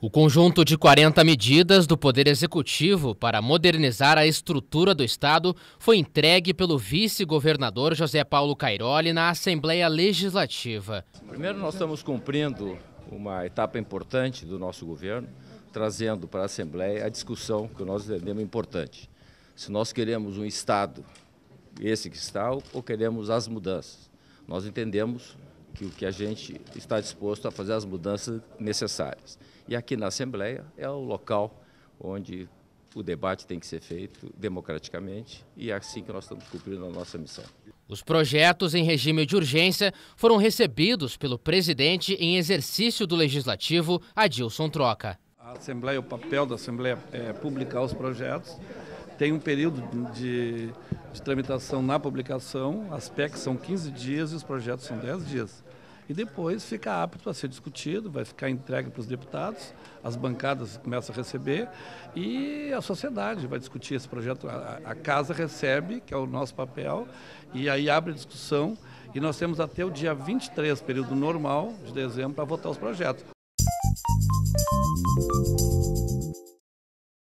O conjunto de 40 medidas do Poder Executivo para modernizar a estrutura do Estado foi entregue pelo vice-governador José Paulo Cairoli na Assembleia Legislativa. Primeiro, nós estamos cumprindo uma etapa importante do nosso governo, trazendo para a Assembleia a discussão que nós entendemos importante. Se nós queremos um Estado, esse que está, ou queremos as mudanças. Nós entendemos que o que a gente está disposto a fazer as mudanças necessárias. E aqui na Assembleia é o local onde o debate tem que ser feito democraticamente e é assim que nós estamos cumprindo a nossa missão. Os projetos em regime de urgência foram recebidos pelo presidente em exercício do legislativo, Adilson Troca. A Assembleia, o papel da Assembleia é publicar os projetos. Tem um período de de tramitação na publicação, as PECs são 15 dias e os projetos são 10 dias. E depois fica apto a ser discutido, vai ficar entregue para os deputados, as bancadas começam a receber e a sociedade vai discutir esse projeto. A, a casa recebe, que é o nosso papel, e aí abre discussão. E nós temos até o dia 23, período normal de dezembro, para votar os projetos.